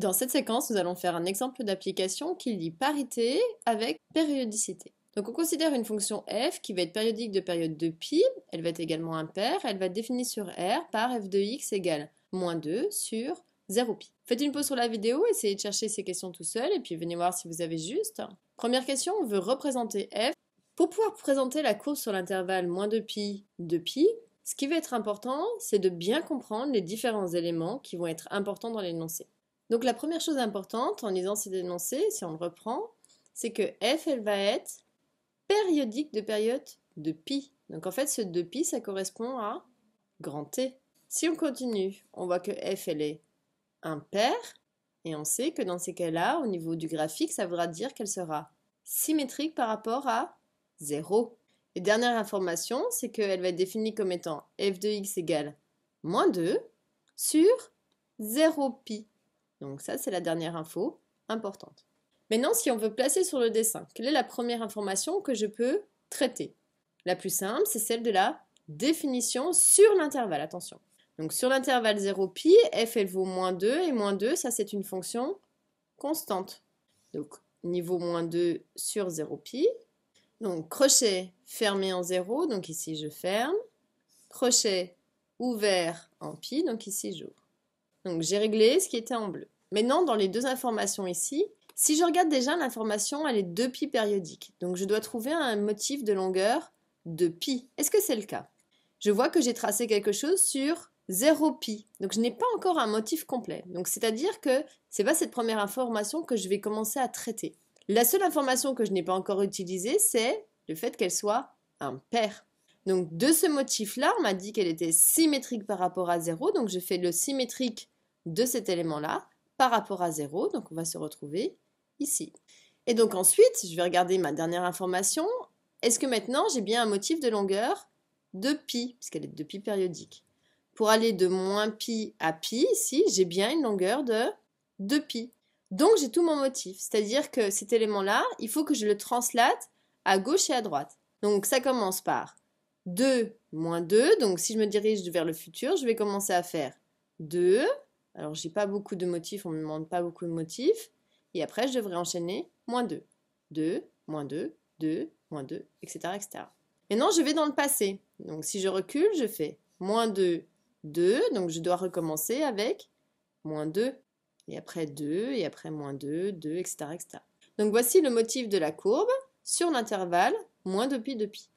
Dans cette séquence, nous allons faire un exemple d'application qui lie parité avec périodicité. Donc on considère une fonction f qui va être périodique de période 2π, elle va être également impaire, elle va être définie sur R par f de x égale moins 2 sur 0π. Faites une pause sur la vidéo, essayez de chercher ces questions tout seul et puis venez voir si vous avez juste. Première question, on veut représenter f. Pour pouvoir présenter la courbe sur l'intervalle moins 2π, 2π, ce qui va être important, c'est de bien comprendre les différents éléments qui vont être importants dans l'énoncé. Donc la première chose importante en lisant ces énoncé, si on le reprend, c'est que f, elle va être périodique de période de pi. Donc en fait, ce 2pi, ça correspond à grand T. Si on continue, on voit que f, elle est impair, et on sait que dans ces cas-là, au niveau du graphique, ça voudra dire qu'elle sera symétrique par rapport à 0. Et dernière information, c'est qu'elle va être définie comme étant f de x égale moins 2 sur 0 pi. Donc ça, c'est la dernière info importante. Maintenant, si on veut placer sur le dessin, quelle est la première information que je peux traiter La plus simple, c'est celle de la définition sur l'intervalle, attention. Donc sur l'intervalle 0 pi, f elle vaut moins 2, et moins 2, ça c'est une fonction constante. Donc niveau moins 2 sur 0 pi. Donc crochet fermé en 0, donc ici je ferme. Crochet ouvert en pi, donc ici j'ouvre. Donc j'ai réglé ce qui était en bleu. Maintenant, dans les deux informations ici, si je regarde déjà l'information, elle est 2 pi périodique. Donc je dois trouver un motif de longueur de pi. Est-ce que c'est le cas Je vois que j'ai tracé quelque chose sur 0 pi. Donc je n'ai pas encore un motif complet. Donc c'est-à-dire que ce n'est pas cette première information que je vais commencer à traiter. La seule information que je n'ai pas encore utilisée, c'est le fait qu'elle soit un pair. Donc de ce motif-là, on m'a dit qu'elle était symétrique par rapport à 0, donc je fais le symétrique de cet élément-là par rapport à 0, donc on va se retrouver ici. Et donc ensuite, je vais regarder ma dernière information. Est-ce que maintenant j'ai bien un motif de longueur de pi, puisqu'elle est de pi périodique Pour aller de moins pi à pi, ici, j'ai bien une longueur de 2 pi. Donc j'ai tout mon motif, c'est-à-dire que cet élément-là, il faut que je le translate à gauche et à droite. Donc ça commence par 2 moins 2, donc si je me dirige vers le futur, je vais commencer à faire 2 alors, n'ai pas beaucoup de motifs, on me demande pas beaucoup de motifs. Et après, je devrais enchaîner moins 2, 2, moins 2, 2, moins 2, etc. etc. Maintenant, je vais dans le passé. Donc, si je recule, je fais moins 2, 2. Donc, je dois recommencer avec moins 2. Et après 2, et après moins 2, 2, etc. Donc, voici le motif de la courbe sur l'intervalle moins 2 pi, 2 pi.